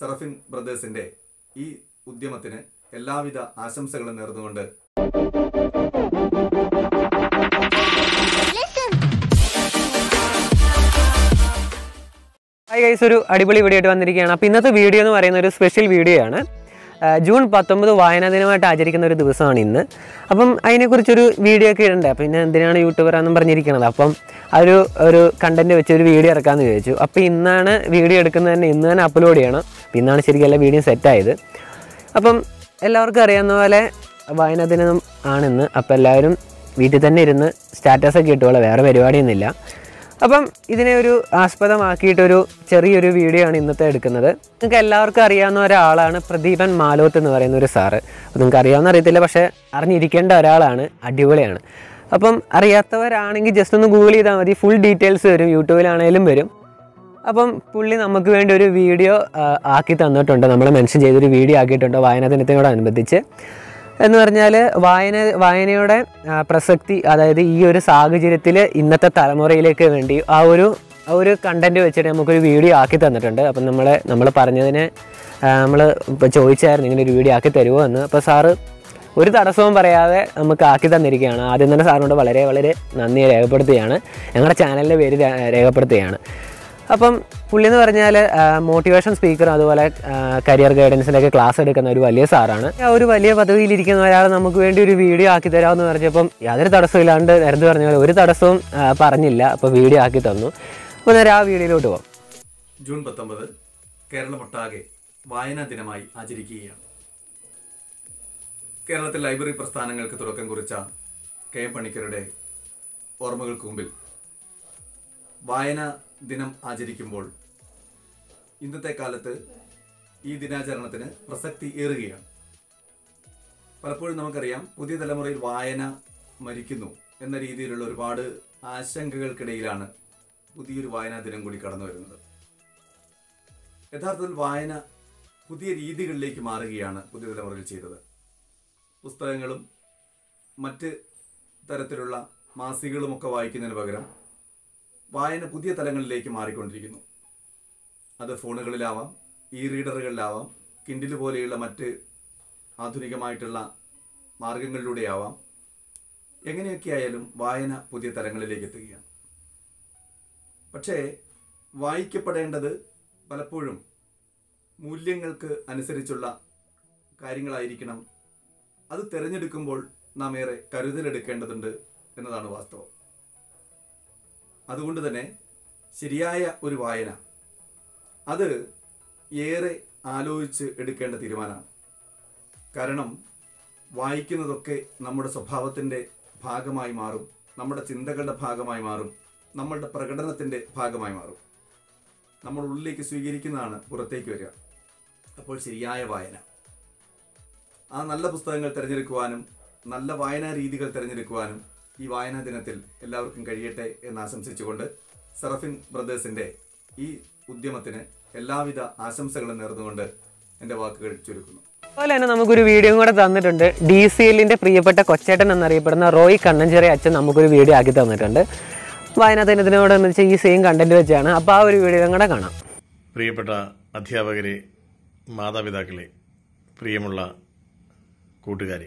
സെറഫിൻ ബ്രദേഴ്സിന്റെ ഈ ഉദ്യമത്തിന് എല്ലാവിധ ആശംസകളും നേർന്നുകൊണ്ട് ഹായ് ഒരു അടിപൊളി വീഡിയോ ആയിട്ട് വന്നിരിക്കുകയാണ് അപ്പൊ ഇന്നത്തെ വീഡിയോ എന്ന് പറയുന്ന ഒരു സ്പെഷ്യൽ വീഡിയോ ആണ് ജൂൺ പത്തൊമ്പത് വായനാ ദിനമായിട്ട് ആചരിക്കുന്ന ഒരു ദിവസമാണ് ഇന്ന് അപ്പം അതിനെക്കുറിച്ചൊരു വീഡിയോ ഒക്കെ ഇടണ്ടേ പിന്നെ എന്തിനാണ് യൂട്യൂബറാന്നും പറഞ്ഞിരിക്കണത് അപ്പം ഒരു ഒരു കണ്ടന്റ് വെച്ച് ഒരു വീഡിയോ ഇറക്കാമെന്ന് ചോദിച്ചു അപ്പോൾ ഇന്നാണ് വീഡിയോ എടുക്കുന്നത് തന്നെ ഇന്ന് തന്നെ അപ്ലോഡ് ചെയ്യണം അപ്പം ഇന്നാണ് ശരിക്കും എല്ലാ വീഡിയോ സെറ്റായത് അപ്പം എല്ലാവർക്കും അറിയാവുന്ന പോലെ വായനാ ദിനം ആണിന്ന് അപ്പോൾ എല്ലാവരും വീട്ടിൽ തന്നെ ഇരുന്ന് സ്റ്റാറ്റസൊക്കെ ഇട്ടുകൊള്ളാം വേറെ പരിപാടിയൊന്നുമില്ല അപ്പം ഇതിനെ ഒരു ആസ്പദമാക്കിയിട്ടൊരു ചെറിയൊരു വീഡിയോ ആണ് ഇന്നത്തെ എടുക്കുന്നത് നിങ്ങൾക്ക് എല്ലാവർക്കും അറിയാവുന്ന ഒരാളാണ് പ്രദീപൻ മാലോത്ത് എന്ന് പറയുന്ന ഒരു സാറ് അപ്പോൾ നിങ്ങൾക്ക് അറിയാവുന്ന അറിയത്തില്ല പക്ഷേ അറിഞ്ഞിരിക്കേണ്ട ഒരാളാണ് അടിപൊളിയാണ് അപ്പം അറിയാത്തവരാണെങ്കിൽ ജസ്റ്റ് ഒന്ന് ഗൂഗിൾ ചെയ്താൽ മതി ഫുൾ ഡീറ്റെയിൽസ് വരും യൂട്യൂബിലാണേലും വരും അപ്പം പുള്ളി നമുക്ക് വേണ്ടി ഒരു വീഡിയോ ആക്കി തന്നിട്ടുണ്ട് നമ്മൾ മെൻഷൻ ചെയ്തൊരു വീഡിയോ ആക്കിയിട്ടുണ്ട് വായനാ ദിനത്തിനോടനുബന്ധിച്ച് എന്ന് പറഞ്ഞാൽ വായന വായനയുടെ പ്രസക്തി അതായത് ഈ ഒരു സാഹചര്യത്തിൽ ഇന്നത്തെ തലമുറയിലേക്ക് വേണ്ടി ആ ഒരു ഒരു കണ്ടൻറ്റ് വെച്ചിട്ട് നമുക്കൊരു വീഡിയോ ആക്കി തന്നിട്ടുണ്ട് അപ്പം നമ്മളെ നമ്മൾ പറഞ്ഞതിന് നമ്മൾ ഇപ്പോൾ ചോദിച്ചായിരുന്നു ഇങ്ങനെ ഒരു വീഡിയോ ആക്കി തരുമോ എന്ന് അപ്പോൾ സാറ് ഒരു തടസ്സവും പറയാതെ നമുക്ക് ആക്കി തന്നിരിക്കുകയാണ് ആദ്യം തന്നെ സാറിനോട് വളരെ വളരെ നന്ദി രേഖപ്പെടുത്തുകയാണ് ഞങ്ങളുടെ ചാനലിൻ്റെ പേര് രേഖപ്പെടുത്തുകയാണ് അപ്പം പുള്ളി എന്ന് പറഞ്ഞാൽ മോട്ടിവേഷൻ സ്പീക്കറും അതുപോലെ കരിയർ ഗൈഡൻസിനൊക്കെ ക്ലാസ് എടുക്കുന്ന ഒരു വലിയ സാറാണ് ആ ഒരു വലിയ പദവിയിലിരിക്കുന്ന ഒരാൾ നമുക്ക് വേണ്ടി ഒരു വീഡിയോ ആക്കി തരാമെന്ന് പറഞ്ഞപ്പം യാതൊരു തടസ്സമില്ലാണ്ട് നേരത്തെ പറഞ്ഞ പോലെ ഒരു തടസ്സവും പറഞ്ഞില്ല അപ്പോൾ വീഡിയോ ആക്കി തന്നു അപ്പോൾ നേരെ ആ വീഡിയോയിലോട്ട് പോകാം ജൂൺ പത്തൊമ്പത് കേരളമൊട്ടാകെ വായനാ ദിനമായി ആചരിക്കുകയാണ് കേരളത്തിൽ ലൈബ്രറി പ്രസ്ഥാനങ്ങൾക്ക് തുടക്കം കുറിച്ച കെ എം പണിക്കരുടെ ഓർമ്മകൾക്ക് മുമ്പിൽ വായന ദിനം ആചരിക്കുമ്പോൾ ഇന്നത്തെ കാലത്ത് ഈ ദിനാചരണത്തിന് പ്രസക്തി ഏറുകയാണ് പലപ്പോഴും നമുക്കറിയാം പുതിയ തലമുറയിൽ വായന മരിക്കുന്നു എന്ന രീതിയിലുള്ള ഒരുപാട് ആശങ്കകൾക്കിടയിലാണ് പുതിയൊരു വായനാ ദിനം കൂടി കടന്നു വരുന്നത് യഥാർത്ഥത്തിൽ വായന പുതിയ രീതികളിലേക്ക് മാറുകയാണ് പുതിയ തലമുറയിൽ ചെയ്തത് പുസ്തകങ്ങളും മറ്റ് തരത്തിലുള്ള മാസികകളുമൊക്കെ വായിക്കുന്നതിന് പകരം വായന പുതിയ തലങ്ങളിലേക്ക് മാറിക്കൊണ്ടിരിക്കുന്നു അത് ഫോണുകളിലാവാം ഇ റീഡറുകളിലാവാം കിൻഡിൽ പോലെയുള്ള മറ്റ് ആധുനികമായിട്ടുള്ള മാർഗങ്ങളിലൂടെയാവാം എങ്ങനെയൊക്കെ ആയാലും വായന പുതിയ തലങ്ങളിലേക്ക് എത്തുകയാണ് പക്ഷേ വായിക്കപ്പെടേണ്ടത് പലപ്പോഴും മൂല്യങ്ങൾക്ക് അനുസരിച്ചുള്ള കാര്യങ്ങളായിരിക്കണം അത് തിരഞ്ഞെടുക്കുമ്പോൾ നാം ഏറെ കരുതലെടുക്കേണ്ടതുണ്ട് എന്നതാണ് വാസ്തവം അതുകൊണ്ട് തന്നെ ശരിയായ ഒരു വായന അത് ഏറെ ആലോചിച്ച് എടുക്കേണ്ട തീരുമാനമാണ് കാരണം വായിക്കുന്നതൊക്കെ നമ്മുടെ സ്വഭാവത്തിൻ്റെ ഭാഗമായി മാറും നമ്മുടെ ചിന്തകളുടെ ഭാഗമായി മാറും നമ്മളുടെ പ്രകടനത്തിൻ്റെ ഭാഗമായി മാറും നമ്മൾ ഉള്ളിലേക്ക് സ്വീകരിക്കുന്നതാണ് പുറത്തേക്ക് വരിക അപ്പോൾ ശരിയായ വായന ആ നല്ല പുസ്തകങ്ങൾ തിരഞ്ഞെടുക്കുവാനും നല്ല വായനാ രീതികൾ തിരഞ്ഞെടുക്കുവാനും ഈ വായനാ ദിനത്തിൽ എല്ലാവർക്കും കഴിയട്ടെ എന്ന് ആശംസിച്ചുകൊണ്ട് സറഫിൻ ബ്രദേഴ്സിന്റെ ഈ ഉദ്യമത്തിന് എല്ലാവിധ ആശംസകളും നേർന്നുകൊണ്ട് എൻ്റെ വാക്കുകൾ ചുരുക്കുന്നു അതുപോലെ തന്നെ നമുക്കൊരു വീഡിയോ കൂടെ തന്നിട്ടുണ്ട് ഡി സി എല്ലിന്റെ പ്രിയപ്പെട്ട കൊച്ചേട്ടൻ എന്നറിയപ്പെടുന്ന റോയ് കണ്ണഞ്ചേരി അച്ഛൻ നമുക്കൊരു വീഡിയോ ആക്കി തന്നിട്ടുണ്ട് വായനാ വെച്ചാൽ ഈ സെയിം കണ്ടന്റ് വെച്ചാണ് അപ്പോൾ ആ ഒരു വീഡിയോ കൂടെ കാണാം പ്രിയപ്പെട്ട അധ്യാപകരെ മാതാപിതാക്കളെ പ്രിയമുള്ള കൂട്ടുകാരെ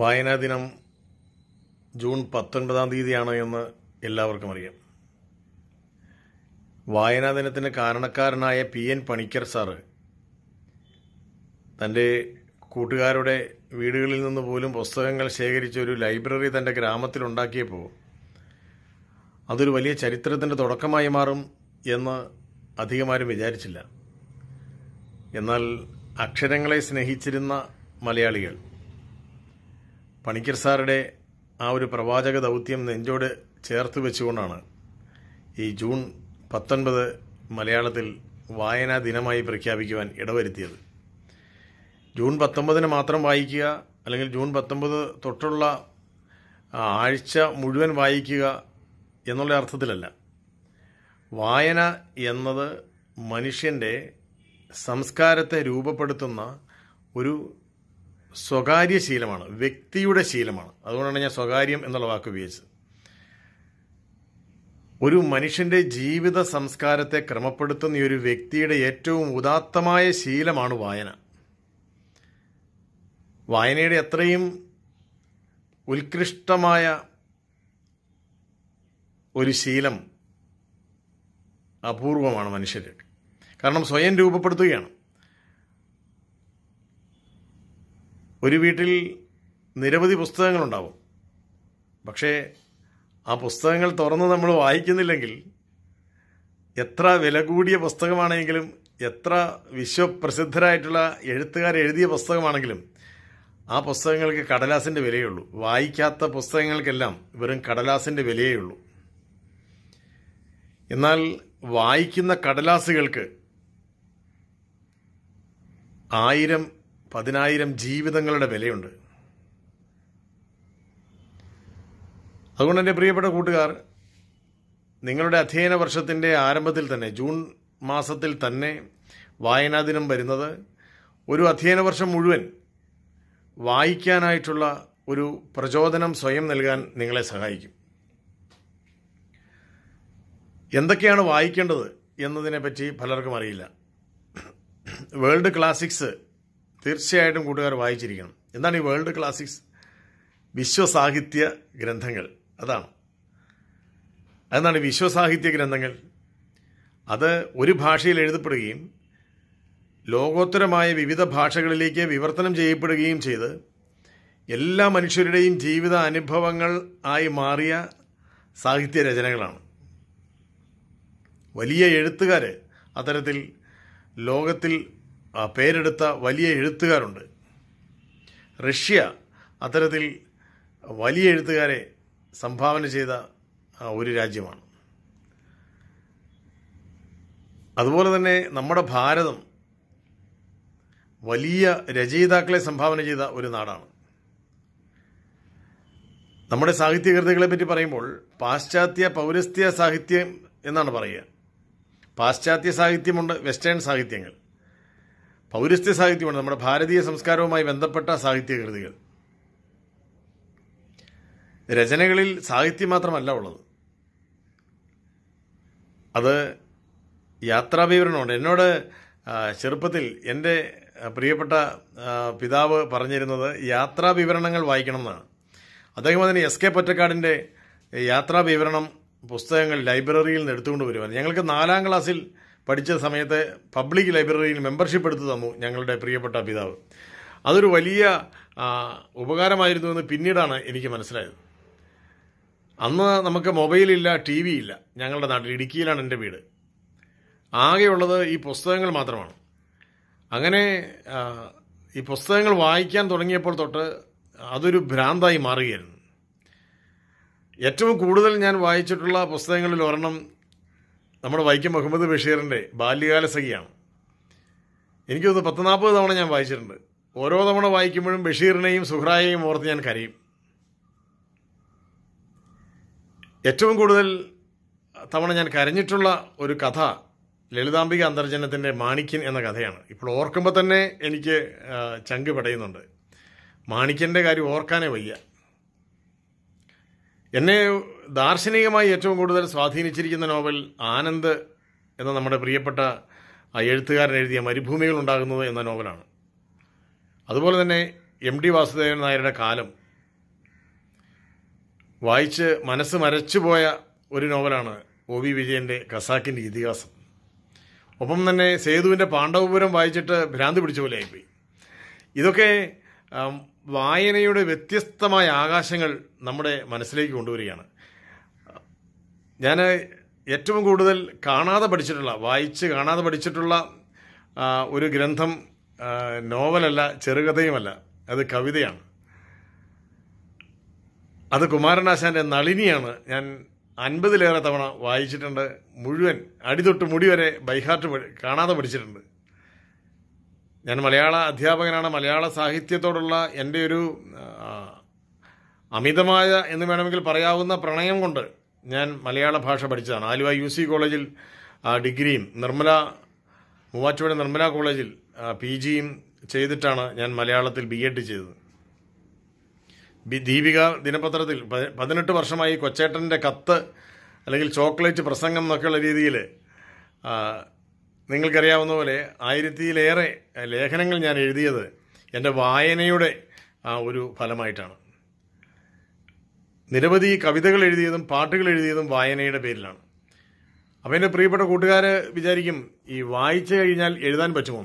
വായനാ ദിനം ജൂൺ പത്തൊൻപതാം തീയതിയാണ് എന്ന് എല്ലാവർക്കും അറിയാം വായനാ ദിനത്തിന് കാരണക്കാരനായ പി എൻ പണിക്കർ സാറ് തൻ്റെ കൂട്ടുകാരുടെ വീടുകളിൽ നിന്ന് പോലും പുസ്തകങ്ങൾ ശേഖരിച്ച ഒരു ലൈബ്രറി തൻ്റെ ഗ്രാമത്തിലുണ്ടാക്കിയപ്പോൾ അതൊരു വലിയ ചരിത്രത്തിൻ്റെ തുടക്കമായി മാറും എന്ന് അധികമാരും വിചാരിച്ചില്ല എന്നാൽ അക്ഷരങ്ങളെ സ്നേഹിച്ചിരുന്ന മലയാളികൾ പണിക്കർ സാറുടെ ആ ഒരു പ്രവാചക ദൗത്യം നെഞ്ചോട് ചേർത്ത് വെച്ചുകൊണ്ടാണ് ഈ ജൂൺ പത്തൊൻപത് മലയാളത്തിൽ വായനാ ദിനമായി പ്രഖ്യാപിക്കുവാൻ ഇടവരുത്തിയത് ജൂൺ പത്തൊമ്പതിന് മാത്രം വായിക്കുക അല്ലെങ്കിൽ ജൂൺ പത്തൊമ്പത് തൊട്ടുള്ള ആഴ്ച മുഴുവൻ വായിക്കുക എന്നുള്ള അർത്ഥത്തിലല്ല വായന എന്നത് മനുഷ്യൻ്റെ സംസ്കാരത്തെ രൂപപ്പെടുത്തുന്ന ഒരു സ്വകാര്യ ശീലമാണ് വ്യക്തിയുടെ ശീലമാണ് അതുകൊണ്ടാണ് ഞാൻ സ്വകാര്യം എന്നുള്ള വാക്ക് ഉപയോഗിച്ചത് ഒരു മനുഷ്യന്റെ ജീവിത സംസ്കാരത്തെ ക്രമപ്പെടുത്തുന്ന ഒരു വ്യക്തിയുടെ ഏറ്റവും ഉദാത്തമായ ശീലമാണ് വായന വായനയുടെ അത്രയും ഉത്കൃഷ്ടമായ ഒരു ശീലം അപൂർവമാണ് മനുഷ്യർ കാരണം സ്വയം രൂപപ്പെടുത്തുകയാണ് ഒരു വീട്ടിൽ നിരവധി പുസ്തകങ്ങളുണ്ടാവും പക്ഷേ ആ പുസ്തകങ്ങൾ തുറന്ന് നമ്മൾ വായിക്കുന്നില്ലെങ്കിൽ എത്ര വില കൂടിയ പുസ്തകമാണെങ്കിലും എത്ര വിശ്വപ്രസിദ്ധരായിട്ടുള്ള എഴുത്തുകാർ എഴുതിയ പുസ്തകമാണെങ്കിലും ആ പുസ്തകങ്ങൾക്ക് കടലാസിൻ്റെ വിലയുള്ളൂ വായിക്കാത്ത പുസ്തകങ്ങൾക്കെല്ലാം വെറും കടലാസിൻ്റെ വിലയേ ഉള്ളൂ എന്നാൽ വായിക്കുന്ന കടലാസുകൾക്ക് ആയിരം പതിനായിരം ജീവിതങ്ങളുടെ വിലയുണ്ട് അതുകൊണ്ട് എൻ്റെ പ്രിയപ്പെട്ട കൂട്ടുകാർ നിങ്ങളുടെ അധ്യയന വർഷത്തിൻ്റെ ആരംഭത്തിൽ തന്നെ ജൂൺ മാസത്തിൽ തന്നെ വായനാ ദിനം വരുന്നത് ഒരു അധ്യയന വർഷം മുഴുവൻ വായിക്കാനായിട്ടുള്ള ഒരു പ്രചോദനം സ്വയം നൽകാൻ നിങ്ങളെ സഹായിക്കും എന്തൊക്കെയാണ് വായിക്കേണ്ടത് എന്നതിനെപ്പറ്റി പലർക്കും അറിയില്ല വേൾഡ് ക്ലാസിക്സ് തീർച്ചയായിട്ടും കൂട്ടുകാർ വായിച്ചിരിക്കണം എന്താണ് ഈ വേൾഡ് ക്ലാസിക്സ് വിശ്വസാഹിത്യ ഗ്രന്ഥങ്ങൾ അതാണ് അതെന്താണ് വിശ്വസാഹിത്യ ഗ്രന്ഥങ്ങൾ അത് ഒരു ഭാഷയിൽ എഴുതപ്പെടുകയും ലോകോത്തരമായ വിവിധ ഭാഷകളിലേക്ക് വിവർത്തനം ചെയ്യപ്പെടുകയും ചെയ്ത് എല്ലാ മനുഷ്യരുടെയും ജീവിത അനുഭവങ്ങൾ ആയി മാറിയ സാഹിത്യ രചനകളാണ് വലിയ എഴുത്തുകാർ അത്തരത്തിൽ ലോകത്തിൽ ആ പേരെടുത്ത വലിയ എഴുത്തുകാരുണ്ട് റഷ്യ അത്തരത്തിൽ വലിയ എഴുത്തുകാരെ സംഭാവന ചെയ്ത ഒരു രാജ്യമാണ് അതുപോലെ തന്നെ നമ്മുടെ ഭാരതം വലിയ രചയിതാക്കളെ സംഭാവന ചെയ്ത ഒരു നാടാണ് നമ്മുടെ സാഹിത്യകൃതികളെ പറ്റി പറയുമ്പോൾ പാശ്ചാത്യ പൗരസ്ത്യ സാഹിത്യം എന്നാണ് പറയുക പാശ്ചാത്യ സാഹിത്യമുണ്ട് വെസ്റ്റേൺ സാഹിത്യങ്ങൾ പൗരസ്ത്യ സാഹിത്യമാണ് നമ്മുടെ ഭാരതീയ സംസ്കാരവുമായി ബന്ധപ്പെട്ട സാഹിത്യകൃതികൾ രചനകളിൽ സാഹിത്യം മാത്രമല്ല ഉള്ളത് അത് യാത്രാവിവരണമുണ്ട് എന്നോട് ചെറുപ്പത്തിൽ എൻ്റെ പ്രിയപ്പെട്ട പിതാവ് പറഞ്ഞിരുന്നത് യാത്രാ വിവരണങ്ങൾ വായിക്കണം എന്നാണ് അദ്ദേഹം അതിന് എസ് കെ പൊറ്റക്കാടിൻ്റെ യാത്രാ വിവരണം പുസ്തകങ്ങൾ ലൈബ്രറിയിൽ നിന്ന് എടുത്തുകൊണ്ട് വരുവാൻ ഞങ്ങൾക്ക് നാലാം ക്ലാസ്സിൽ പഠിച്ച സമയത്ത് പബ്ലിക് ലൈബ്രറിയിൽ മെമ്പർഷിപ്പ് എടുത്തു തന്നു ഞങ്ങളുടെ പ്രിയപ്പെട്ട പിതാവ് അതൊരു വലിയ ഉപകാരമായിരുന്നു എന്ന് പിന്നീടാണ് എനിക്ക് മനസ്സിലായത് അന്ന് നമുക്ക് മൊബൈലില്ല ടി വി ഇല്ല ഞങ്ങളുടെ നാട്ടിൽ ഇടുക്കിയിലാണ് എൻ്റെ വീട് ആകെയുള്ളത് ഈ പുസ്തകങ്ങൾ മാത്രമാണ് അങ്ങനെ ഈ പുസ്തകങ്ങൾ വായിക്കാൻ തുടങ്ങിയപ്പോൾ തൊട്ട് അതൊരു ഭ്രാന്തായി മാറുകയായിരുന്നു ഏറ്റവും കൂടുതൽ ഞാൻ വായിച്ചിട്ടുള്ള പുസ്തകങ്ങളിൽ ഒരെണ്ണം നമ്മുടെ വൈക്കം മുഹമ്മദ് ബഷീറിൻ്റെ ബാല്യകാല സഖിയാണ് എനിക്ക് പത്ത് നാൽപ്പത് തവണ ഞാൻ വായിച്ചിട്ടുണ്ട് ഓരോ തവണ വായിക്കുമ്പോഴും ബഷീറിനെയും സുഹ്റായെയും ഓർത്ത് ഞാൻ കരയും ഏറ്റവും കൂടുതൽ തവണ ഞാൻ കരഞ്ഞിട്ടുള്ള ഒരു കഥ ലളിതാംബിക അന്തർജനത്തിൻ്റെ മാണിക്യൻ എന്ന കഥയാണ് ഇപ്പോൾ ഓർക്കുമ്പോൾ തന്നെ എനിക്ക് ചങ്ക് പടയുന്നുണ്ട് മാണിക്യൻ്റെ കാര്യം ഓർക്കാനേ വയ്യ എന്നെ ദാർശനികമായി ഏറ്റവും കൂടുതൽ സ്വാധീനിച്ചിരിക്കുന്ന നോവൽ ആനന്ദ് എന്ന നമ്മുടെ പ്രിയപ്പെട്ട എഴുത്തുകാരൻ എഴുതിയ മരുഭൂമികൾ ഉണ്ടാകുന്നത് എന്ന നോവലാണ് അതുപോലെ തന്നെ എം ഡി വാസുദേവൻ നായരുടെ കാലം വായിച്ച് മനസ്സ് മരച്ചുപോയ ഒരു നോവലാണ് ഒ വി വിജയൻ്റെ ഖസാക്കിൻ്റെ ഇതിഹാസം ഒപ്പം തന്നെ സേതുവിൻ്റെ പാണ്ഡവപുരം വായിച്ചിട്ട് ഭ്രാന്ത് പിടിച്ച പോലെ ആയിപ്പോയി ഇതൊക്കെ വായനയുടെ വ്യത്യസ്തമായ ആകാശങ്ങൾ നമ്മുടെ മനസ്സിലേക്ക് കൊണ്ടുവരികയാണ് ഞാൻ ഏറ്റവും കൂടുതൽ കാണാതെ പഠിച്ചിട്ടുള്ള വായിച്ച് കാണാതെ പഠിച്ചിട്ടുള്ള ഒരു ഗ്രന്ഥം നോവലല്ല ചെറുകഥയുമല്ല അത് കവിതയാണ് അത് കുമാരനാശാൻ്റെ നളിനിയാണ് ഞാൻ അൻപതിലേറെ തവണ വായിച്ചിട്ടുണ്ട് മുഴുവൻ അടിതൊട്ട് മുടി വരെ ബൈഹാർട്ട് കാണാതെ പഠിച്ചിട്ടുണ്ട് ഞാൻ മലയാള അധ്യാപകനാണ് മലയാള സാഹിത്യത്തോടുള്ള എൻ്റെ ഒരു അമിതമായ എന്ന് വേണമെങ്കിൽ പറയാവുന്ന പ്രണയം കൊണ്ട് ഞാൻ മലയാള ഭാഷ പഠിച്ചതാണ് ആലുവ യു സി കോളേജിൽ ഡിഗ്രിയും നിർമ്മല മൂവാറ്റുപുഴ നിർമ്മല കോളേജിൽ പി ജിയും ചെയ്തിട്ടാണ് ഞാൻ മലയാളത്തിൽ ബി എഡ് ചെയ്തത് ദീപിക ദിനപത്രത്തിൽ പതിനെട്ട് വർഷമായി കൊച്ചേട്ടൻ്റെ കത്ത് അല്ലെങ്കിൽ ചോക്ലേറ്റ് പ്രസംഗം എന്നൊക്കെയുള്ള രീതിയിൽ നിങ്ങൾക്കറിയാവുന്ന പോലെ ആയിരത്തിയിലേറെ ലേഖനങ്ങൾ ഞാൻ എഴുതിയത് എൻ്റെ വായനയുടെ ഒരു ഫലമായിട്ടാണ് നിരവധി കവിതകൾ എഴുതിയതും പാട്ടുകൾ എഴുതിയതും വായനയുടെ പേരിലാണ് അപ്പം എൻ്റെ പ്രിയപ്പെട്ട കൂട്ടുകാർ വിചാരിക്കും ഈ വായിച്ചു കഴിഞ്ഞാൽ എഴുതാൻ പറ്റുമോ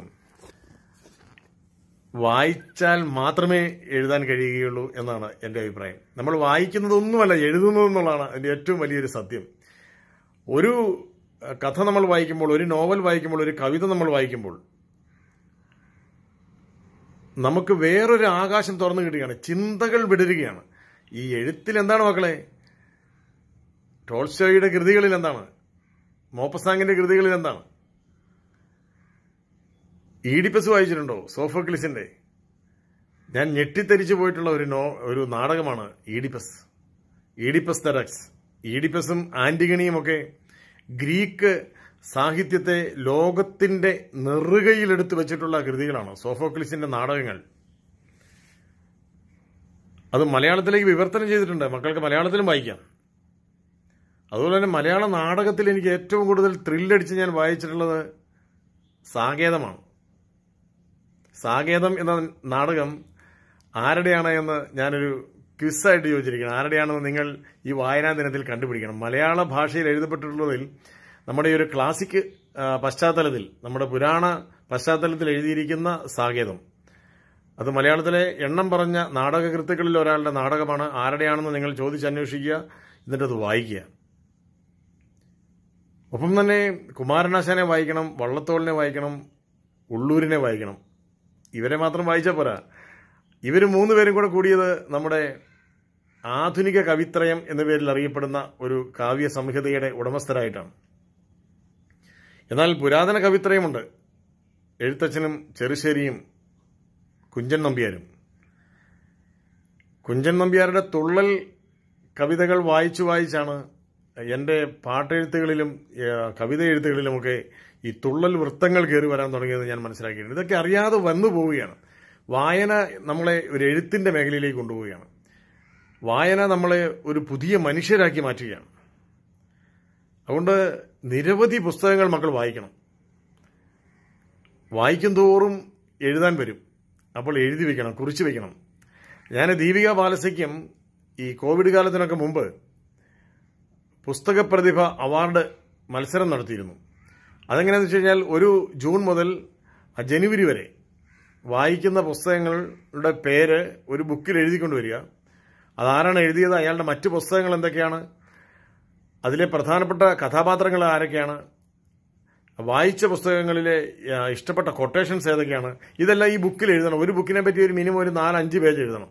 വായിച്ചാൽ മാത്രമേ എഴുതാൻ കഴിയുകയുള്ളൂ എന്നാണ് എൻ്റെ അഭിപ്രായം നമ്മൾ വായിക്കുന്നതൊന്നുമല്ല എഴുതുന്നതെന്നുള്ളതാണ് അതിൻ്റെ ഏറ്റവും വലിയൊരു സത്യം ഒരു കഥ നമ്മൾ വായിക്കുമ്പോൾ ഒരു നോവൽ വായിക്കുമ്പോൾ ഒരു കവിത നമ്മൾ വായിക്കുമ്പോൾ നമുക്ക് വേറൊരു ആകാശം തുറന്നു കിട്ടുകയാണ് ചിന്തകൾ വിടരുകയാണ് ഈ എഴുത്തിൽ എന്താണ് മക്കളെ ടോൾസ്റ്റോയുടെ കൃതികളിൽ എന്താണ് മോപ്പസാങ്ങിന്റെ കൃതികളിൽ എന്താണ് ഈഡിപ്പസ് വായിച്ചിട്ടുണ്ടോ സോഫോക്ലിസിന്റെ ഞാൻ ഞെട്ടിത്തെരിച്ചു പോയിട്ടുള്ള ഒരു നോ ഒരു നാടകമാണ് ഈഡിപ്പസ് ഈഡിപ്പസ് ദ ഈഡിപ്പസും ആന്റിഗണിയും ഒക്കെ ഗ്രീക്ക് സാഹിത്യത്തെ ലോകത്തിന്റെ നെറുകയിലെടുത്തു വെച്ചിട്ടുള്ള കൃതികളാണ് സോഫോക്ലിസിന്റെ നാടകങ്ങൾ അത് മലയാളത്തിലേക്ക് വിവർത്തനം ചെയ്തിട്ടുണ്ട് മക്കൾക്ക് മലയാളത്തിലും വായിക്കാം അതുപോലെ തന്നെ മലയാള നാടകത്തിൽ എനിക്ക് ഏറ്റവും കൂടുതൽ ത്രില്ലടിച്ച് ഞാൻ വായിച്ചിട്ടുള്ളത് സാകേതമാണ് സാകേതം എന്ന നാടകം ആരുടെയാണ് എന്ന് ഞാനൊരു ക്വിസായിട്ട് ചോദിച്ചിരിക്കുന്നത് ആരുടെയാണെന്ന് നിങ്ങൾ ഈ വായനാ ദിനത്തിൽ കണ്ടുപിടിക്കണം മലയാള ഭാഷയിൽ എഴുതപ്പെട്ടിട്ടുള്ളതിൽ നമ്മുടെ ഈ ഒരു ക്ലാസിക് പശ്ചാത്തലത്തിൽ നമ്മുടെ പുരാണ പശ്ചാത്തലത്തിൽ എഴുതിയിരിക്കുന്ന സാകേതം അത് മലയാളത്തിലെ എണ്ണം പറഞ്ഞ നാടകകൃത്തുക്കളിൽ ഒരാളുടെ നാടകമാണ് ആരുടെയാണെന്ന് നിങ്ങൾ ചോദിച്ചന്വേഷിക്കുക എന്നിട്ട് അത് വായിക്കുക ഒപ്പം തന്നെ കുമാരനാശാനെ വായിക്കണം വള്ളത്തോളിനെ വായിക്കണം ഉള്ളൂരിനെ വായിക്കണം ഇവരെ മാത്രം വായിച്ചാൽ പോരാ ഇവർ മൂന്ന് പേരും കൂടെ കൂടിയത് നമ്മുടെ ആധുനിക കവിത്രയം എന്ന പേരിൽ അറിയപ്പെടുന്ന ഒരു കാവ്യ സംഹിതയുടെ ഉടമസ്ഥരായിട്ടാണ് എന്നാൽ പുരാതന കവിത്രയമുണ്ട് എഴുത്തച്ഛനും ചെറുശ്ശേരിയും കുഞ്ചൻ നമ്പ്യാരും കുഞ്ചൻ നമ്പ്യാരുടെ തുള്ളൽ കവിതകൾ വായിച്ചു വായിച്ചാണ് എൻ്റെ പാട്ടെഴുത്തുകളിലും കവിത എഴുത്തുകളിലുമൊക്കെ ഈ തുള്ളൽ വൃത്തങ്ങൾ കയറി വരാൻ തുടങ്ങിയെന്ന് ഞാൻ മനസ്സിലാക്കിയിട്ടുണ്ട് ഇതൊക്കെ അറിയാതെ വന്നു പോവുകയാണ് വായന നമ്മളെ ഒരു എഴുത്തിൻ്റെ മേഖലയിലേക്ക് കൊണ്ടുപോവുകയാണ് വായന നമ്മളെ ഒരു പുതിയ മനുഷ്യരാക്കി മാറ്റുകയാണ് അതുകൊണ്ട് നിരവധി പുസ്തകങ്ങൾ മക്കൾ വായിക്കണം വായിക്കും തോറും എഴുതാൻ വരും അപ്പോൾ എഴുതി വെക്കണം കുറിച്ച് വെക്കണം ഞാൻ ദീപിക പാലസയ്ക്കും ഈ കോവിഡ് കാലത്തിനൊക്കെ മുമ്പ് പുസ്തക പ്രതിഭ അവാർഡ് മത്സരം നടത്തിയിരുന്നു അതെങ്ങനെയാണെന്ന് വെച്ച് കഴിഞ്ഞാൽ ഒരു ജൂൺ മുതൽ ജനുവരി വരെ വായിക്കുന്ന പുസ്തകങ്ങളുടെ പേര് ഒരു ബുക്കിൽ എഴുതിക്കൊണ്ട് വരിക അതാരാണ് എഴുതിയത് അയാളുടെ മറ്റ് പുസ്തകങ്ങൾ എന്തൊക്കെയാണ് അതിലെ പ്രധാനപ്പെട്ട കഥാപാത്രങ്ങൾ ആരൊക്കെയാണ് വായിച്ച പുസ്തകങ്ങളിലെ ഇഷ്ടപ്പെട്ട കൊട്ടേഷൻസ് ഏതൊക്കെയാണ് ഇതെല്ലാം ഈ ബുക്കിൽ എഴുതണം ഒരു ബുക്കിനെ പറ്റി ഒരു മിനിമം ഒരു നാലഞ്ച് പേജ് എഴുതണം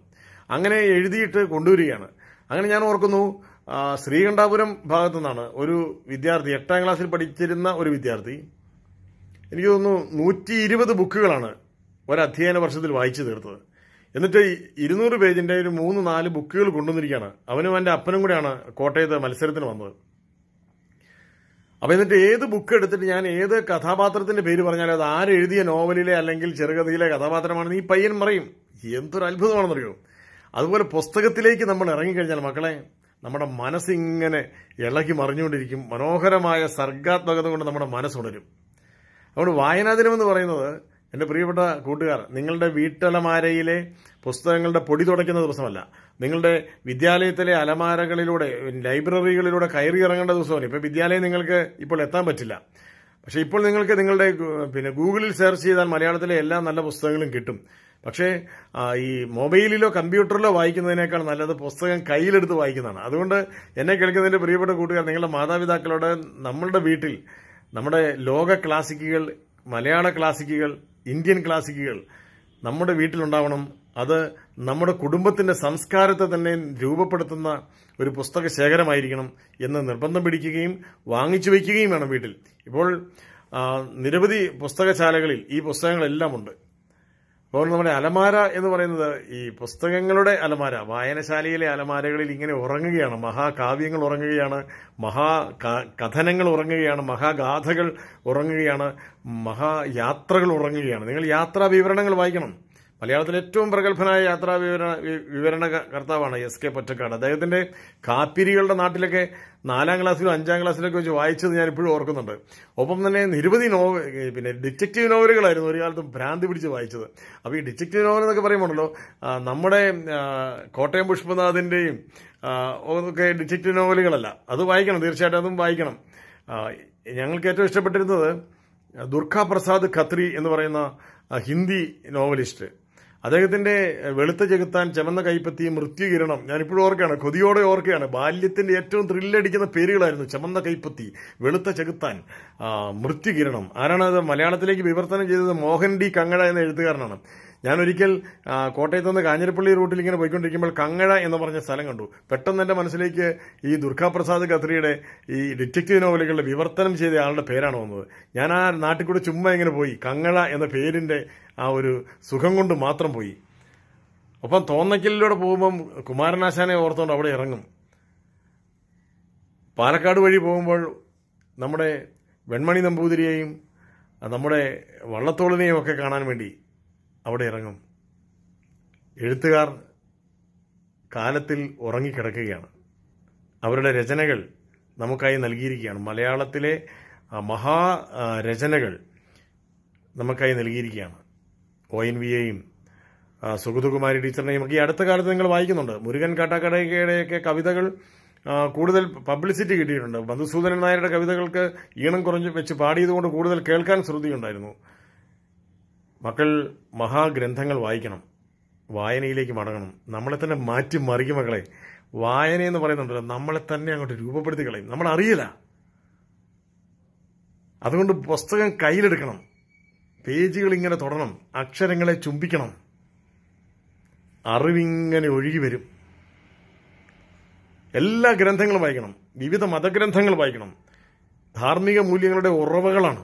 അങ്ങനെ എഴുതിയിട്ട് കൊണ്ടുവരികയാണ് അങ്ങനെ ഞാൻ ഓർക്കുന്നു ശ്രീകണ്ഠാപുരം ഭാഗത്തു നിന്നാണ് ഒരു വിദ്യാർത്ഥി എട്ടാം ക്ലാസ്സിൽ പഠിച്ചിരുന്ന ഒരു വിദ്യാർത്ഥി എനിക്ക് തോന്നുന്നു നൂറ്റി ഇരുപത് ബുക്കുകളാണ് ഒരു അധ്യയന വർഷത്തിൽ വായിച്ചു തീർത്തത് എന്നിട്ട് ഇരുന്നൂറ് പേജിന്റെ ഒരു മൂന്ന് നാല് ബുക്കുകൾ കൊണ്ടുവന്നിരിക്കുകയാണ് അവനും അവന്റെ അപ്പനും കൂടെയാണ് കോട്ടയത്ത് മത്സരത്തിന് വന്നത് അപ്പൊ എന്നിട്ട് ഏത് ബുക്ക് എടുത്തിട്ട് ഞാൻ ഏത് കഥാപാത്രത്തിന്റെ പേര് പറഞ്ഞാലും അത് ആരെഴുതിയ നോവലിലെ അല്ലെങ്കിൽ ചെറുകഥയിലെ കഥാപാത്രമാണെന്ന് ഈ പയ്യൻ പറയും എന്തൊരു അത്ഭുതമാണെന്നറിയോ അതുപോലെ പുസ്തകത്തിലേക്ക് നമ്മൾ ഇറങ്ങിക്കഴിഞ്ഞാൽ മക്കളെ നമ്മുടെ മനസ്സിങ്ങനെ ഇളകി മറിഞ്ഞുകൊണ്ടിരിക്കും മനോഹരമായ സർഗാത്മകത കൊണ്ട് നമ്മുടെ മനസ്സുണരും അതുകൊണ്ട് വായനാദിനം എന്ന് പറയുന്നത് എൻ്റെ പ്രിയപ്പെട്ട കൂട്ടുകാർ നിങ്ങളുടെ വീട്ടലമാരയിലെ പുസ്തകങ്ങളുടെ പൊടി തുടയ്ക്കുന്ന ദിവസമല്ല നിങ്ങളുടെ വിദ്യാലയത്തിലെ അലമാരകളിലൂടെ ലൈബ്രറികളിലൂടെ കയറി ഇറങ്ങേണ്ട ദിവസമാണ് ഇപ്പോൾ വിദ്യാലയം നിങ്ങൾക്ക് ഇപ്പോൾ എത്താൻ പറ്റില്ല പക്ഷേ ഇപ്പോൾ നിങ്ങൾക്ക് നിങ്ങളുടെ പിന്നെ ഗൂഗിളിൽ സെർച്ച് ചെയ്താൽ മലയാളത്തിലെ എല്ലാ നല്ല പുസ്തകങ്ങളും കിട്ടും പക്ഷേ ഈ മൊബൈലിലോ കമ്പ്യൂട്ടറിലോ വായിക്കുന്നതിനേക്കാൾ നല്ലത് പുസ്തകം കയ്യിലെടുത്ത് വായിക്കുന്നതാണ് അതുകൊണ്ട് എന്നെ കേൾക്കുന്നതിൻ്റെ പ്രിയപ്പെട്ട കൂട്ടുകാർ നിങ്ങളുടെ മാതാപിതാക്കളോട് നമ്മളുടെ വീട്ടിൽ നമ്മുടെ ലോക ക്ലാസിക്കുകൾ മലയാള ക്ലാസിക്കുകൾ ഇന്ത്യൻ ക്ലാസിക്കുകൾ നമ്മുടെ വീട്ടിലുണ്ടാവണം അത് നമ്മുടെ കുടുംബത്തിന്റെ സംസ്കാരത്തെ തന്നെ രൂപപ്പെടുത്തുന്ന ഒരു പുസ്തക ശേഖരമായിരിക്കണം എന്ന് നിർബന്ധം പിടിക്കുകയും വാങ്ങിച്ചു വയ്ക്കുകയും വേണം വീട്ടിൽ ഇപ്പോൾ നിരവധി പുസ്തകശാലകളിൽ ഈ പുസ്തകങ്ങളെല്ലാം ഉണ്ട് അപ്പോൾ നമ്മുടെ അലമാര എന്ന് പറയുന്നത് ഈ പുസ്തകങ്ങളുടെ അലമാര വായനശാലയിലെ അലമാരകളിൽ ഇങ്ങനെ ഉറങ്ങുകയാണ് മഹാകാവ്യങ്ങൾ ഉറങ്ങുകയാണ് മഹാ കഥനങ്ങൾ ഉറങ്ങുകയാണ് മഹാഗാഥകൾ ഉറങ്ങുകയാണ് മഹായാത്രകൾ ഉറങ്ങുകയാണ് നിങ്ങൾ യാത്രാ വിവരണങ്ങൾ വായിക്കണം മലയാളത്തിലെ ഏറ്റവും പ്രഗത്ഭനായ യാത്രാ വിവരണ കർത്താവാണ് എസ് കെ പൊറ്റക്കാട് അദ്ദേഹത്തിന്റെ കാപ്പിരികളുടെ നാട്ടിലൊക്കെ നാലാം ക്ലാസ്സിലും അഞ്ചാം ക്ലാസ്സിലൊക്കെ വെച്ച് വായിച്ചത് ഞാൻ ഇപ്പോഴും ഓർക്കുന്നുണ്ട് ഒപ്പം തന്നെ നിരവധി നോവ പിന്നെ ഡിറ്റക്റ്റീവ് നോവലുകളായിരുന്നു ഒരു കാലത്ത് ഭ്രാന്തി പിടിച്ച് വായിച്ചത് അപ്പോൾ ഈ ഡിറ്റക്റ്റീവ് നോവൽ എന്നൊക്കെ പറയുമ്പോഴല്ലോ നമ്മുടെ കോട്ടയം പുഷ്പനാഥിൻ്റെയും ഒക്കെ ഡിറ്റക്റ്റീവ് നോവലുകളല്ല അത് വായിക്കണം തീർച്ചയായിട്ടും അതും വായിക്കണം ഞങ്ങൾക്ക് ഏറ്റവും ഇഷ്ടപ്പെട്ടിരുന്നത് ദുർഗ പ്രസാദ് ഖത്രി എന്ന് പറയുന്ന ഹിന്ദി നോവലിസ്റ്റ് അദ്ദേഹത്തിന്റെ വെളുത്ത ചെകുത്താൻ ചമന്ന കൈപ്പത്തി മൃത്യുകിരണം ഞാനിപ്പോഴും ഓർക്കുകയാണ് കൊതിയോടെ ഓർക്കുകയാണ് ബാല്യത്തിന്റെ ഏറ്റവും ത്രില്ലടിക്കുന്ന പേരുകളായിരുന്നു ചെമന്ന കൈപ്പത്തി വെളുത്ത ചെകുത്താൻ മൃത്യുകിരണം ആരാണ് അത് മലയാളത്തിലേക്ക് വിവർത്തനം ചെയ്തത് മോഹൻ ഡി കങ്ങഴ എന്ന എഴുത്തുകാരനാണ് ഞാൻ ഒരിക്കൽ കോട്ടയത്ത് നിന്ന് കാഞ്ഞിരപ്പള്ളി റൂട്ടിൽ ഇങ്ങനെ പോയിക്കൊണ്ടിരിക്കുമ്പോൾ കങ്ങഴ എന്ന് പറഞ്ഞ സ്ഥലം കണ്ടു പെട്ടെന്ന് എന്റെ മനസ്സിലേക്ക് ഈ ദുർഗാപ്രസാദ് ഖത്രിയുടെ ഈ ഡിറ്റക്റ്റീവ് നോവലുകളുടെ വിവർത്തനം ചെയ്ത ആളുടെ പേരാണ് വന്നത് ഞാൻ ആ നാട്ടിൽ കൂടെ ചുമ്മാ ഇങ്ങനെ പോയി കങ്ങഴ എന്ന പേരിന്റെ ആ ഒരു സുഖം കൊണ്ട് മാത്രം പോയി ഒപ്പം തോന്നയ്ക്കലിലൂടെ പോകുമ്പം കുമാരനാശാനെ ഓർത്തുകൊണ്ട് അവിടെ ഇറങ്ങും പാലക്കാട് വഴി പോകുമ്പോൾ നമ്മുടെ വെൺമണി നമ്പൂതിരിയെയും നമ്മുടെ വള്ളത്തോളിനെയും ഒക്കെ കാണാൻ വേണ്ടി അവിടെ ഇറങ്ങും എഴുത്തുകാർ കാലത്തിൽ ഉറങ്ങിക്കിടക്കുകയാണ് അവരുടെ രചനകൾ നമുക്കായി നൽകിയിരിക്കുകയാണ് മലയാളത്തിലെ മഹാ രചനകൾ നമുക്കായി നൽകിയിരിക്കുകയാണ് ഒ എൻ എയും സുഗതകുമാരി ടീച്ചറിനെയും ഒക്കെ ഈ അടുത്ത കാലത്ത് നിങ്ങൾ വായിക്കുന്നുണ്ട് മുരുകൻ കാട്ടാക്കടയുടെയൊക്കെ കവിതകൾ കൂടുതൽ പബ്ലിസിറ്റി കിട്ടിയിട്ടുണ്ട് മധുസൂദനൻ നായരുടെ കവിതകൾക്ക് ഈണം കുറഞ്ഞ് വെച്ച് പാടിയതുകൊണ്ട് കൂടുതൽ കേൾക്കാൻ ശ്രുതിയുണ്ടായിരുന്നു മക്കൾ മഹാഗ്രന്ഥങ്ങൾ വായിക്കണം വായനയിലേക്ക് മടങ്ങണം നമ്മളെ തന്നെ മാറ്റി മറിക്കും മക്കളെ വായന എന്ന് പറയുന്നുണ്ടല്ലോ നമ്മളെ തന്നെ അങ്ങോട്ട് രൂപപ്പെടുത്തി കളയും നമ്മൾ അതുകൊണ്ട് പുസ്തകം കയ്യിലെടുക്കണം പേജുകൾ ഇങ്ങനെ തൊടണം അക്ഷരങ്ങളെ ചുംബിക്കണം അറിവിങ്ങനെ ഒഴുകി വരും എല്ലാ ഗ്രന്ഥങ്ങളും വായിക്കണം വിവിധ മതഗ്രന്ഥങ്ങൾ വായിക്കണം ധാർമ്മിക മൂല്യങ്ങളുടെ ഉറവകളാണ്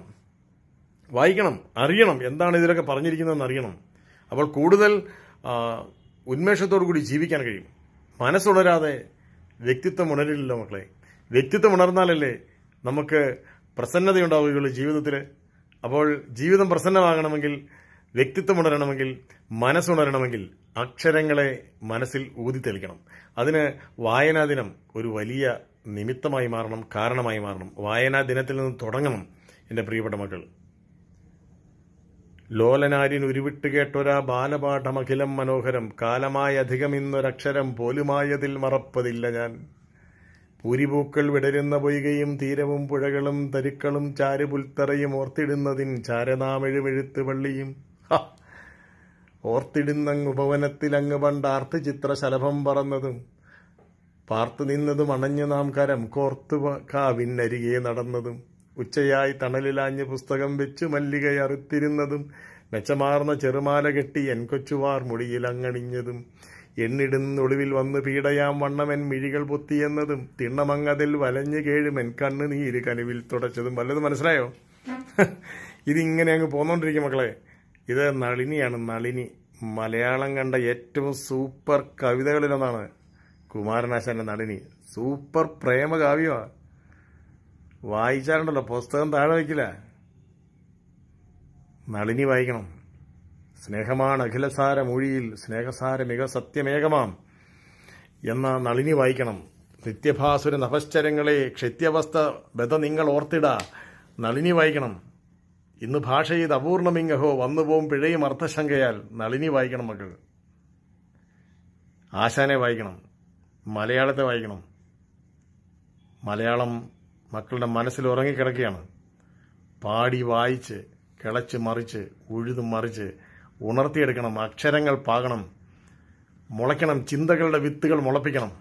വായിക്കണം അറിയണം എന്താണ് ഇതിലൊക്കെ പറഞ്ഞിരിക്കുന്നതെന്ന് അറിയണം അപ്പോൾ കൂടുതൽ ഉന്മേഷത്തോടു കൂടി ജീവിക്കാൻ കഴിയും മനസ്സുണരാതെ വ്യക്തിത്വം ഉണരില്ലല്ലോ മക്കളെ വ്യക്തിത്വം ഉണർന്നാലല്ലേ നമുക്ക് പ്രസന്നതയുണ്ടാവുകയുള്ളൂ ജീവിതത്തിൽ അപ്പോൾ ജീവിതം പ്രസന്നമാകണമെങ്കിൽ വ്യക്തിത്വം ഉണരണമെങ്കിൽ മനസ്സുണരണമെങ്കിൽ അക്ഷരങ്ങളെ മനസ്സിൽ തെളിക്കണം അതിന് വായനാ ദിനം ഒരു വലിയ നിമിത്തമായി മാറണം കാരണമായി മാറണം വായനാ ദിനത്തിൽ നിന്ന് തുടങ്ങണം എൻ്റെ പ്രിയപ്പെട്ട മക്കൾ ലോലനാരിൻ ഉരുവിട്ട് കേട്ടൊരാ ബാലപാഠമഖിലം മനോഹരം കാലമായധികം ഇന്നൊരക്ഷരം പോലുമായതിൽ മറപ്പതില്ല ഞാൻ പൂരിപൂക്കൾ വിടരുന്ന പൊയ്കയും തീരവും പുഴകളും തരുക്കളും ചാരുപുൽത്തറയും ഓർത്തിടുന്നതിൻ ചാരനാമെഴുമെഴുത്ത് പള്ളിയും അങ്ങ് പണ്ട് പണ്ടാർത്ത് ചിത്രശലഭം പറന്നതും പാർത്തു നിന്നതും അണഞ്ഞു നാം കരം കോർത്തു കാവിന്നരികെ നടന്നതും ഉച്ചയായി തണലിലാഞ്ഞ് പുസ്തകം വെച്ചു അറുത്തിരുന്നതും മെച്ചമാർന്ന ചെറുമാല കെട്ടി എൻ കൊച്ചുവാർ മുടിയിൽ അങ്ങണിഞ്ഞതും എന്നിടുന്നൊളിവിൽ വന്ന് പീടയാം വണ്ണമെൻ മിഴികൾ പൊത്തിയെന്നതും തിണ്ണമങ്ങതിൽ വലഞ്ഞു കേഴുമെൻ കണ്ണ് നീര് കനുവിൽ തുടച്ചതും വല്ലതും മനസ്സിലായോ ഇതിങ്ങനെ അങ്ങ് പോന്നോണ്ടിരിക്കും മക്കളെ ഇത് നളിനിയാണ് നളിനി മലയാളം കണ്ട ഏറ്റവും സൂപ്പർ കവിതകളിലൊന്നാണ് കുമാരനാശാൻ്റെ നളിനി സൂപ്പർ പ്രേമകാവ്യമാണ് വായിച്ചാലുണ്ടല്ലോ പുസ്തകം താഴെ വയ്ക്കില്ല നളിനി വായിക്കണം സ്നേഹമാണ് അഖിലസാര മൊഴിയിൽ മിക സത്യമേകമാം എന്ന നളിനി വായിക്കണം നിത്യഭാസുര നഭശ്ചരങ്ങളെ ക്ഷത്യവസ്ഥ ബദ നിങ്ങൾ ഓർത്തിട നളിനി വായിക്കണം ഇന്ന് ഭാഷ ചെയ്ത് അപൂർണമിംഗഹോ വന്നുപോകും പിഴയും അർത്ഥശങ്കയാൽ നളിനി വായിക്കണം മക്കൾ ആശാനെ വായിക്കണം മലയാളത്തെ വായിക്കണം മലയാളം മക്കളുടെ മനസ്സിൽ ഉറങ്ങിക്കിടക്കുകയാണ് പാടി വായിച്ച് കിളച്ച് മറിച്ച് ഉഴുതും മറിച്ച് ഉണർത്തിയെടുക്കണം അക്ഷരങ്ങൾ പാകണം മുളയ്ക്കണം ചിന്തകളുടെ വിത്തുകൾ മുളപ്പിക്കണം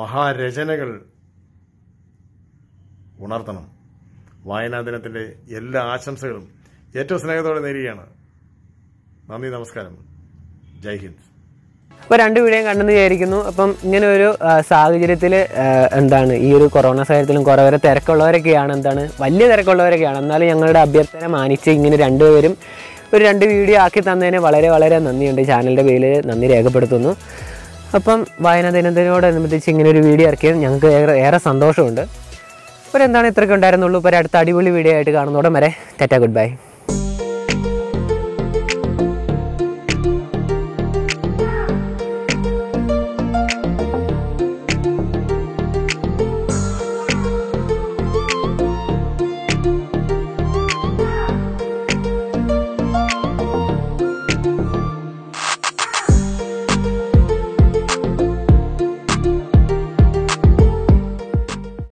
മഹാരചനകൾ ഉണർത്തണം വായനാ ദിനത്തിൻ്റെ എല്ലാ ആശംസകളും ഏറ്റവും സ്നേഹത്തോടെ നേരിയാണ് നന്ദി നമസ്കാരം ജയ് ഹിന്ദ് അപ്പോൾ രണ്ട് വീഡിയോയും കണ്ടെന്ന് വിചാരിക്കുന്നു അപ്പം ഇങ്ങനെ ഒരു സാഹചര്യത്തിൽ എന്താണ് ഈ ഒരു കൊറോണ സാഹചര്യത്തിലും കുറേ തിരക്കുള്ളവരൊക്കെയാണ് എന്താണ് വലിയ തിരക്കുള്ളവരൊക്കെയാണ് എന്നാലും ഞങ്ങളുടെ അഭ്യർത്ഥന മാനിച്ച് ഇങ്ങനെ രണ്ടുപേരും ഒരു രണ്ട് വീഡിയോ ആക്കി തന്നതിന് വളരെ വളരെ നന്ദിയുണ്ട് ചാനലിൻ്റെ പേരിൽ നന്ദി രേഖപ്പെടുത്തുന്നു അപ്പം വായനാ ദിനത്തിനോടനുബന്ധിച്ച് ഇങ്ങനെ ഒരു വീഡിയോ ഇറക്കിയത് ഞങ്ങൾക്ക് ഏറെ ഏറെ സന്തോഷമുണ്ട് അപ്പോൾ എന്താണ് ഇത്രയൊക്കെ ഉണ്ടായിരുന്നുള്ളൂ ഇപ്പോൾ അടുത്ത അടിപൊളി വീഡിയോ ആയിട്ട് കാണുന്നതോടെ വരെ ടെറ്റ ഗുഡ് ബൈ